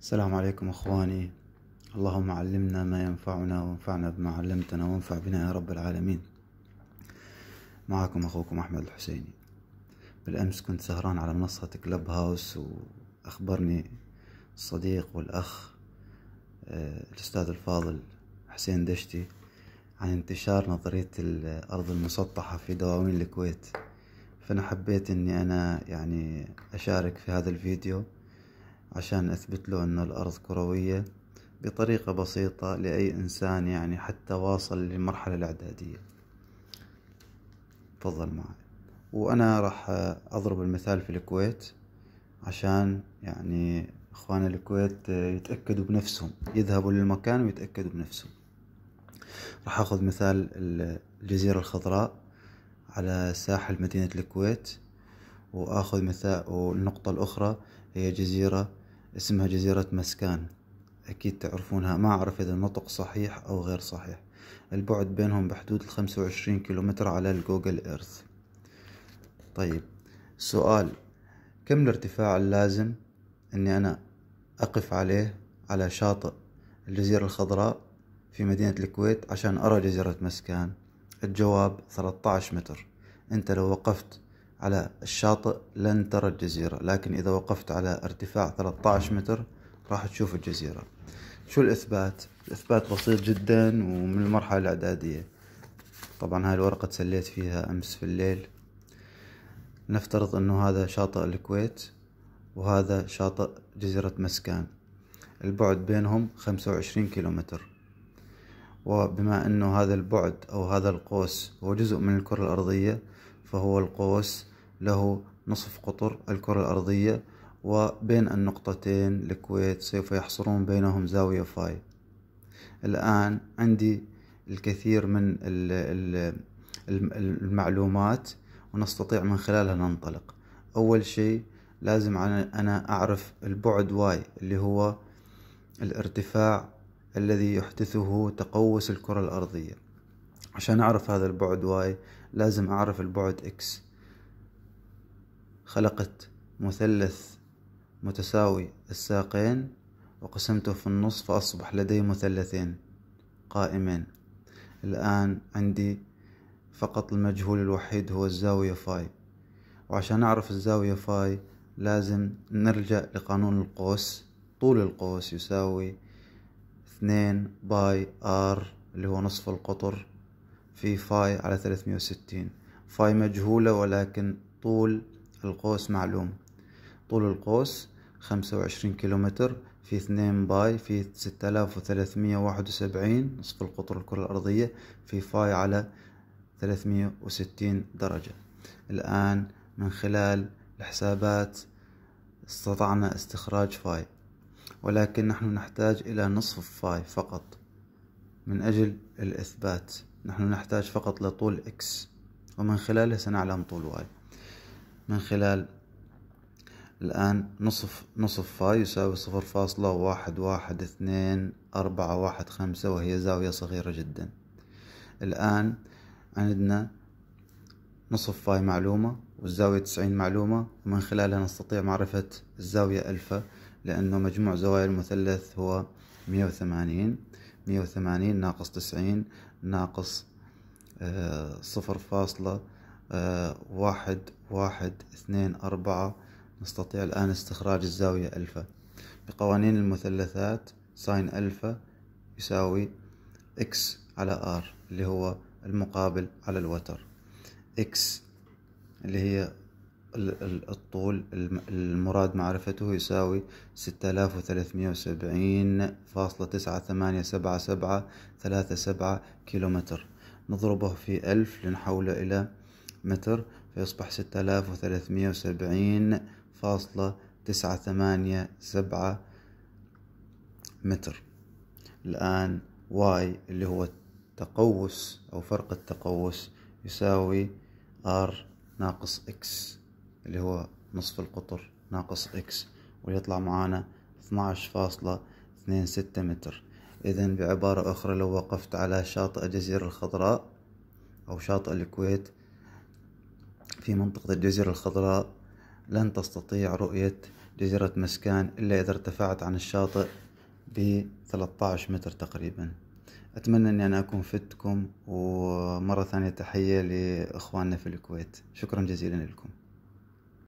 السلام عليكم اخواني اللهم علمنا ما ينفعنا وانفعنا بما علمتنا وانفع بنا يا رب العالمين معكم اخوكم احمد الحسيني بالامس كنت سهران على منصة كلب هاوس واخبرني الصديق والاخ آه، الاستاذ الفاضل حسين دشتي عن انتشار نظرية الارض المسطحة في دواوين الكويت فانا حبيت اني انا يعني اشارك في هذا الفيديو عشان أثبت له أن الأرض كروية بطريقة بسيطة لأي إنسان يعني حتى واصل للمرحلة الإعدادية تفضل معي وأنا راح أضرب المثال في الكويت عشان يعني إخوان الكويت يتأكدوا بنفسهم يذهبوا للمكان ويتأكدوا بنفسهم راح أخذ مثال الجزيرة الخضراء على ساحل مدينة الكويت وآخذ مثال والنقطة الأخرى هي جزيرة اسمها جزيرة مسكان أكيد تعرفونها ما أعرف إذا النطق صحيح أو غير صحيح البعد بينهم بحدود الخمسة وعشرين كيلومتر على الجوجل إيرث طيب سؤال كم الارتفاع اللازم أني أنا أقف عليه على شاطئ الجزيرة الخضراء في مدينة الكويت عشان أرى جزيرة مسكان الجواب 13 متر أنت لو وقفت على الشاطئ لن ترى الجزيرة لكن إذا وقفت على ارتفاع 13 متر راح تشوف الجزيرة شو الإثبات؟ الإثبات بسيط جدا ومن المرحلة الإعدادية طبعا هاي الورقة تسليت فيها أمس في الليل نفترض أنه هذا شاطئ الكويت وهذا شاطئ جزيرة مسكان البعد بينهم خمسة وعشرين كيلومتر وبما أنه هذا البعد أو هذا القوس هو جزء من الكرة الأرضية فهو القوس له نصف قطر الكرة الأرضية وبين النقطتين الكويت سوف يحصرون بينهم زاوية فاي الآن عندي الكثير من المعلومات ونستطيع من خلالها ننطلق أول شيء لازم أنا أعرف البعد واي اللي هو الارتفاع الذي يحدثه تقوس الكرة الأرضية عشان أعرف هذا البعد واي لازم أعرف البعد إكس خلقت مثلث متساوي الساقين وقسمته في النصف فأصبح لدي مثلثين قائمين الآن عندي فقط المجهول الوحيد هو الزاوية فاي وعشان أعرف الزاوية فاي لازم نرجع لقانون القوس طول القوس يساوي اثنين باي ار اللي هو نصف القطر في فاي على ثلاثمية وستين فاي مجهولة ولكن طول القوس معلوم طول القوس خمسة وعشرين كيلومتر في اثنين باي في ستة آلاف وثلاثمية واحد وسبعين نصف القطر الكرة الأرضية في فاي على ثلاثمية وستين درجة الآن من خلال الحسابات استطعنا استخراج فاي ولكن نحن نحتاج إلى نصف فاي فقط من أجل الإثبات نحن نحتاج فقط لطول إكس ومن خلاله سنعلم طول واي من خلال الآن نصف نصف فاي يساوي صفر فاصلة واحد واحد اثنين أربعة واحد خمسة وهي زاوية صغيرة جدا الآن عندنا نصف فاي معلومة والزاوية تسعين معلومة ومن خلالها نستطيع معرفة الزاوية ألفا لأنه مجموع زوايا المثلث هو مية وثمانين مية وثمانين ناقص تسعين ناقص آه، صفر فاصلة آه، واحد واحد اثنين أربعة نستطيع الآن استخراج الزاوية ألفا بقوانين المثلثات ساين ألفا يساوي إكس على آر اللي هو المقابل على الوتر إكس اللي هي الطول المراد معرفته يساوي ستة آلاف وثلاثمية وسبعين فاصلة تسعة ثمانية سبعة سبعة ثلاثة سبعة كيلومتر نضربه في ألف لنحوله إلى متر فيصبح ستة آلاف وثلاثمية وسبعين فاصلة تسعة ثمانية سبعة متر الآن واي اللي هو التقوس أو فرق التقوس يساوي ار ناقص اكس اللي هو نصف القطر ناقص اكس ويطلع معانا عشر فاصلة اثنين ستة متر إذا بعبارة أخرى لو وقفت على شاطئ الجزيرة الخضراء أو شاطئ الكويت في منطقة الجزيرة الخضراء لن تستطيع رؤية جزيرة مسكان إلا إذا ارتفعت عن الشاطئ ب 13 متر تقريبا أتمنى أني أنا أكون فدتكم ومرة ثانية تحية لإخواننا في الكويت شكرا جزيلا لكم